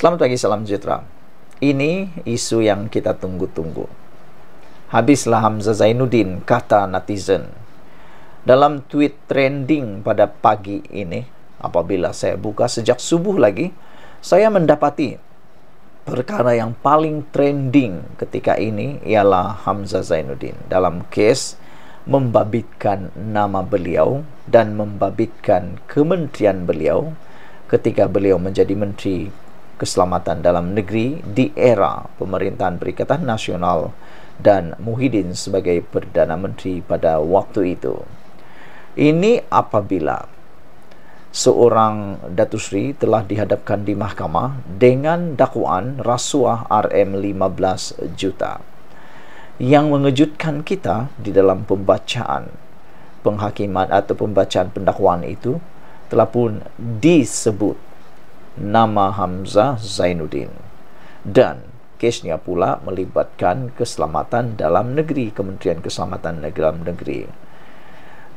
Selamat pagi, salam sejahtera. Ini isu yang kita tunggu-tunggu. Habislah Hamzah Zainuddin, kata netizen. Dalam tweet trending pada pagi ini, apabila saya buka sejak subuh lagi, saya mendapati perkara yang paling trending ketika ini ialah Hamzah Zainuddin dalam kes membabitkan nama beliau dan membabitkan kementerian beliau ketika beliau menjadi menteri keselamatan dalam negeri di era pemerintahan Perikatan Nasional dan Muhyiddin sebagai Perdana Menteri pada waktu itu. Ini apabila seorang Datu Sri telah dihadapkan di mahkamah dengan dakwaan rasuah RM15 juta. Yang mengejutkan kita di dalam pembacaan penghakiman atau pembacaan pendakwaan itu telah pun disebut nama Hamzah Zainuddin. Dan kesnya pula melibatkan keselamatan dalam negeri, Kementerian Keselamatan dalam Negeri.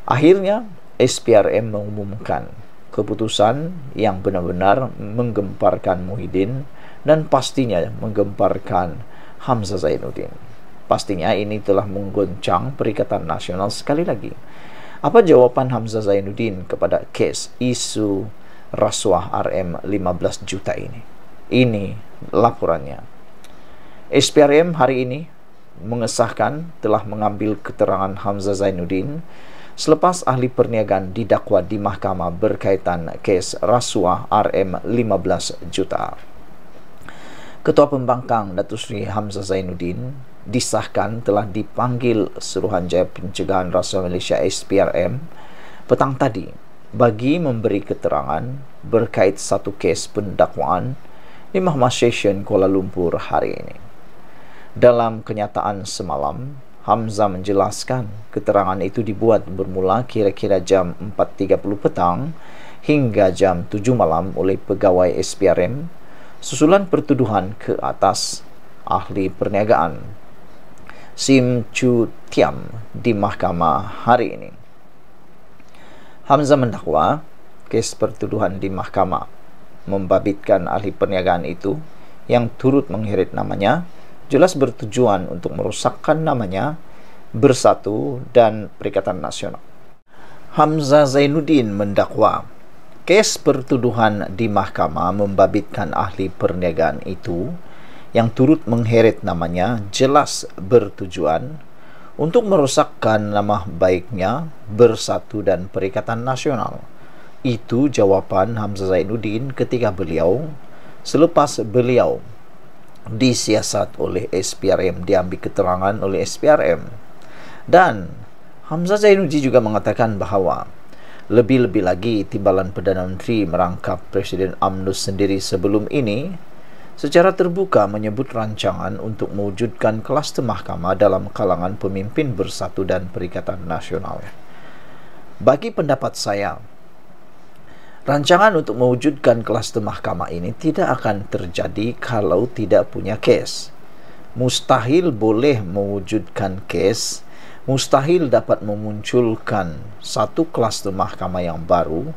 Akhirnya, SPRM mengumumkan keputusan yang benar-benar menggemparkan Muhyiddin dan pastinya menggemparkan Hamzah Zainuddin. Pastinya ini telah menggoncang Perikatan Nasional sekali lagi. Apa jawaban Hamzah Zainuddin kepada kes isu rasuah RM15 juta ini. Ini laporannya. SPRM hari ini mengesahkan telah mengambil keterangan Hamzah Zainuddin selepas ahli perniagaan didakwa di mahkamah berkaitan kes rasuah RM15 juta. Ketua Pembangkang Datuk Seri Hamzah Zainuddin disahkan telah dipanggil Suruhanjaya Pencegahan Rasuah Malaysia SPRM petang tadi bagi memberi keterangan berkait satu kes pendakwaan di Mahkamah Session Kuala Lumpur hari ini. Dalam kenyataan semalam, Hamzah menjelaskan keterangan itu dibuat bermula kira-kira jam 4.30 petang hingga jam 7 malam oleh pegawai SPRM susulan pertuduhan ke atas ahli perniagaan Sim Chu Tiam di mahkamah hari ini. Hamzah mendakwa kes pertuduhan di mahkamah membabitkan ahli perniagaan itu yang turut mengheret namanya jelas bertujuan untuk merusakkan namanya bersatu dan perikatan nasional. Hamzah Zainuddin mendakwa kes pertuduhan di mahkamah membabitkan ahli perniagaan itu yang turut mengheret namanya jelas bertujuan untuk merosakkan nama baiknya bersatu dan perikatan nasional. Itu jawapan Hamzah Zainuddin ketika beliau selepas beliau disiasat oleh SPRM diambil keterangan oleh SPRM dan Hamzah Zainuddin juga mengatakan bahawa lebih-lebih lagi timbalan Perdana Menteri merangkap Presiden UMNO sendiri sebelum ini secara terbuka menyebut rancangan untuk mewujudkan kelas mahkamah dalam kalangan pemimpin bersatu dan perikatan nasional. Bagi pendapat saya, rancangan untuk mewujudkan kelas mahkamah ini tidak akan terjadi kalau tidak punya case. Mustahil boleh mewujudkan case, mustahil dapat memunculkan satu kelas mahkamah yang baru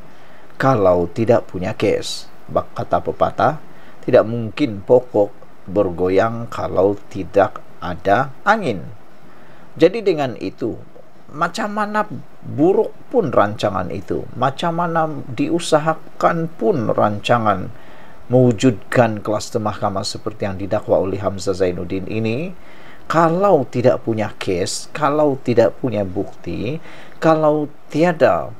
kalau tidak punya case. Kata pepatah, tidak mungkin pokok bergoyang kalau tidak ada angin. Jadi dengan itu, macam mana buruk pun rancangan itu, macam mana diusahakan pun rancangan mewujudkan kelas mahkamah seperti yang didakwa oleh Hamzah Zainuddin ini, kalau tidak punya case, kalau tidak punya bukti, kalau tiada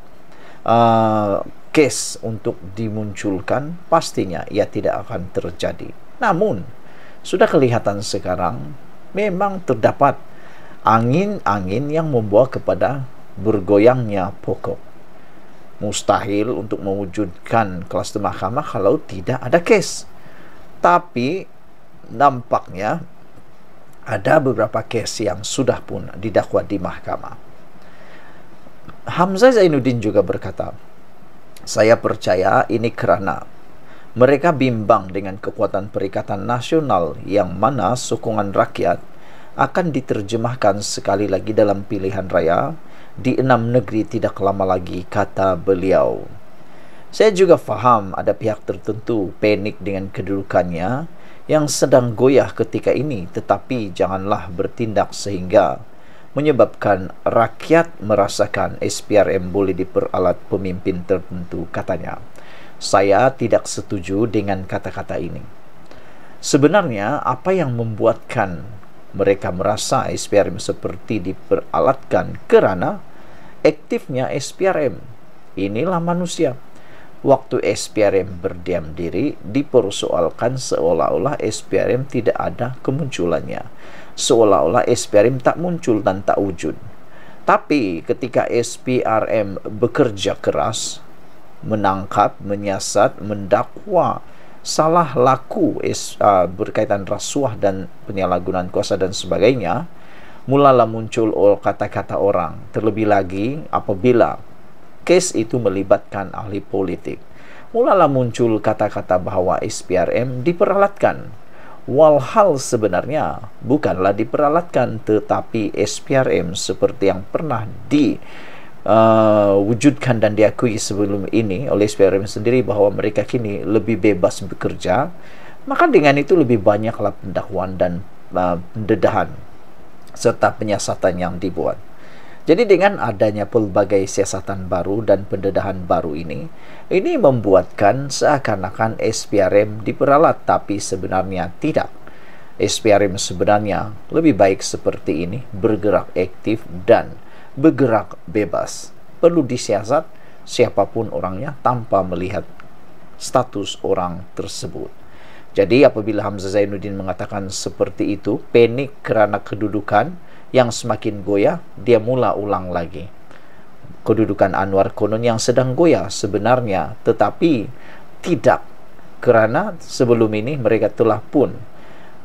uh, kes untuk dimunculkan pastinya ia tidak akan terjadi namun sudah kelihatan sekarang memang terdapat angin-angin yang membawa kepada bergoyangnya pokok mustahil untuk mewujudkan kelas di mahkamah kalau tidak ada kes tapi nampaknya ada beberapa kes yang sudah pun didakwa di mahkamah Hamzah Zainuddin juga berkata, saya percaya ini kerana mereka bimbang dengan kekuatan Perikatan Nasional yang mana sokongan rakyat akan diterjemahkan sekali lagi dalam pilihan raya di enam negeri tidak lama lagi, kata beliau. Saya juga faham ada pihak tertentu panik dengan kedudukannya yang sedang goyah ketika ini tetapi janganlah bertindak sehingga menyebabkan rakyat merasakan SPRM boleh diperalat pemimpin tertentu katanya. Saya tidak setuju dengan kata-kata ini. Sebenarnya apa yang membuatkan mereka merasa SPRM seperti diperalatkan kerana aktifnya SPRM. Inilah manusia. Waktu SPRM berdiam diri dipersoalkan seolah-olah SPRM tidak ada kemunculannya seolah-olah SPRM tak muncul dan tak wujud. Tapi ketika SPRM bekerja keras menangkap, menyiasat, mendakwa salah laku uh, berkaitan rasuah dan penyalahgunaan kuasa dan sebagainya, mulalah muncul kata-kata orang. Terlebih lagi apabila kes itu melibatkan ahli politik. Mulalah muncul kata-kata bahawa SPRM diperalatkan walhal sebenarnya bukanlah diperalatkan tetapi SPRM seperti yang pernah di Uh, wujudkan dan diakui sebelum ini oleh SPRM sendiri bahawa mereka kini lebih bebas bekerja maka dengan itu lebih banyaklah pendahuan dan uh, pendedahan serta penyiasatan yang dibuat Jadi dengan adanya pelbagai siasatan baru dan pendedahan baru ini, ini membuatkan seakan-akan SPRM diperalat tapi sebenarnya tidak. SPRM sebenarnya lebih baik seperti ini, bergerak aktif dan bergerak bebas. Perlu disiasat siapapun orangnya tanpa melihat status orang tersebut. Jadi apabila Hamzah Zainuddin mengatakan seperti itu, panik karena kedudukan, yang semakin goyah, dia mula ulang lagi. Kedudukan Anwar konon yang sedang goyah sebenarnya, tetapi tidak kerana sebelum ini mereka telah pun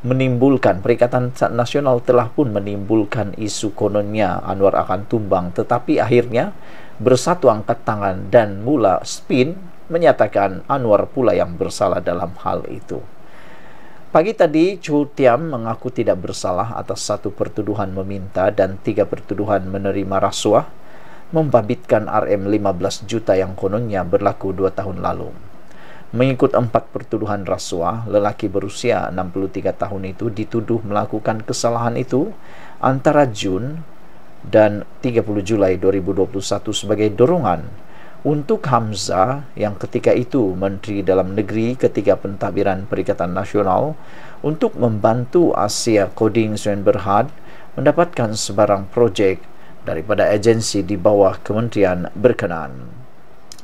menimbulkan Perikatan Nasional telah pun menimbulkan isu kononnya Anwar akan tumbang tetapi akhirnya bersatu angkat tangan dan mula spin menyatakan Anwar pula yang bersalah dalam hal itu Pagi tadi, Chu Tiam mengaku tidak bersalah atas satu pertuduhan meminta dan tiga pertuduhan menerima rasuah, membabitkan RM 15 juta yang kononnya berlaku dua tahun lalu. Mengikut empat pertuduhan rasuah, lelaki berusia 63 tahun itu dituduh melakukan kesalahan itu antara Jun dan 30 Julai 2021 sebagai dorongan Untuk Hamzah yang ketika itu Menteri Dalam Negeri ketika pentadbiran Perikatan Nasional untuk membantu Asia Coding Swen Berhad mendapatkan sebarang projek daripada agensi di bawah kementerian berkenaan.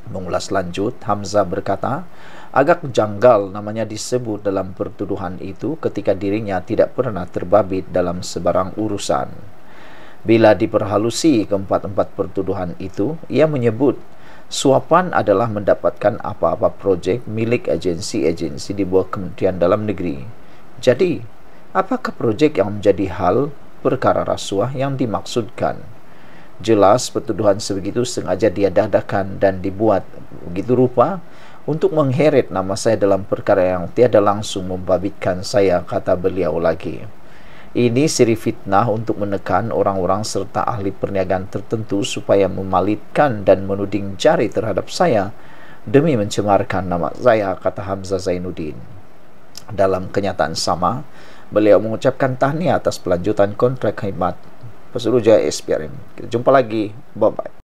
Mengulas lanjut, Hamzah berkata, agak janggal namanya disebut dalam pertuduhan itu ketika dirinya tidak pernah terbabit dalam sebarang urusan. Bila diperhalusi keempat-empat pertuduhan itu, ia menyebut suapan adalah mendapatkan apa-apa projek milik agensi-agensi di bawah Kementerian Dalam Negeri. Jadi, apakah projek yang menjadi hal perkara rasuah yang dimaksudkan? Jelas pertuduhan sebegitu sengaja diadadakan dan dibuat begitu rupa untuk mengheret nama saya dalam perkara yang tiada langsung membabitkan saya, kata beliau lagi. Ini siri fitnah untuk menekan orang-orang serta ahli perniagaan tertentu supaya memalitkan dan menuding jari terhadap saya demi mencemarkan nama saya, kata Hamzah Zainuddin. Dalam kenyataan sama, beliau mengucapkan tahniah atas pelanjutan kontrak khidmat Pesuruh Jaya SPRM. Kita jumpa lagi. Bye-bye.